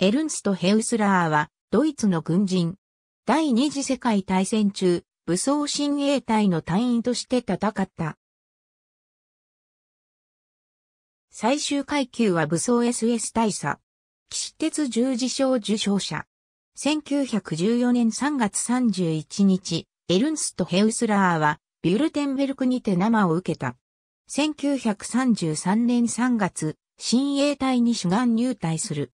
エルンスト・ヘウスラーは、ドイツの軍人。第二次世界大戦中、武装親衛隊の隊員として戦った。最終階級は武装 SS 大佐。騎士鉄十字章受賞者。1914年3月31日、エルンスト・ヘウスラーは、ビュルテンベルクにて生を受けた。1933年3月、親衛隊に主眼入隊する。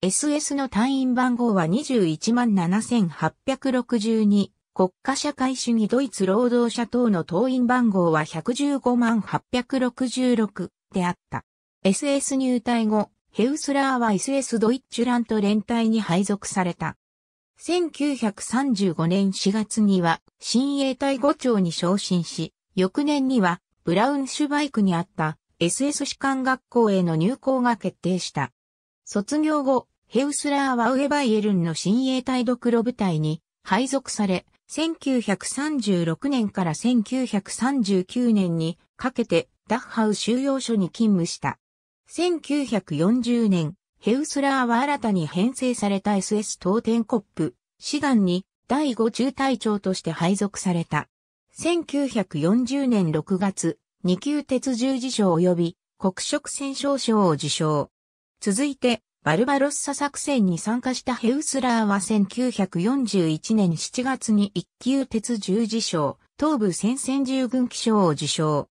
SS の隊員番号は217,862、国家社会主義ドイツ労働者党の党員番号は115866であった。SS 入隊後、ヘウスラーは SS ドイッチュラント連隊に配属された。1935年4月には、新衛隊五長に昇進し、翌年には、ブラウンシュバイクにあった SS 士官学校への入校が決定した。卒業後、ヘウスラーはウェバイエルンの親衛隊独路部隊に配属され、1936年から1939年にかけてダッハウ収容所に勤務した。1940年、ヘウスラーは新たに編成された SS 東天コップ、師団に第5中隊長として配属された。1940年6月、2級鉄十字章及び国色戦勝賞を受賞。続いて、バルバロッサ作戦に参加したヘウスラーは1941年7月に一級鉄十字章、東部戦線従軍記章を受章。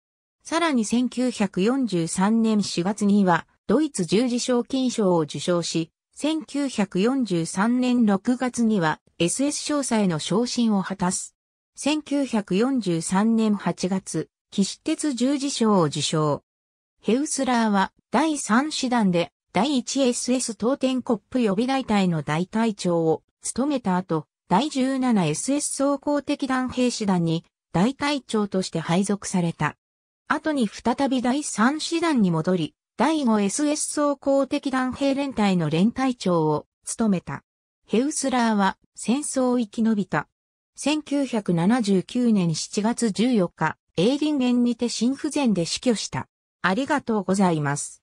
さらに1943年4月には、ドイツ十字章金賞を受賞し、1943年6月には SS 少佐への昇進を果たす。1943年8月、騎士鉄十字章を受賞。ヘウスラーは第3師団で第 1SS 東天コップ予備大隊の大隊長を務めた後、第 17SS 総合敵団兵士団に大隊長として配属された。後に再び第3師団に戻り、第 5SS 総合敵団兵連隊の連隊長を務めた。ヘウスラーは戦争を生き延びた。1979年7月14日、エーリンゲンにて心不全で死去した。ありがとうございます。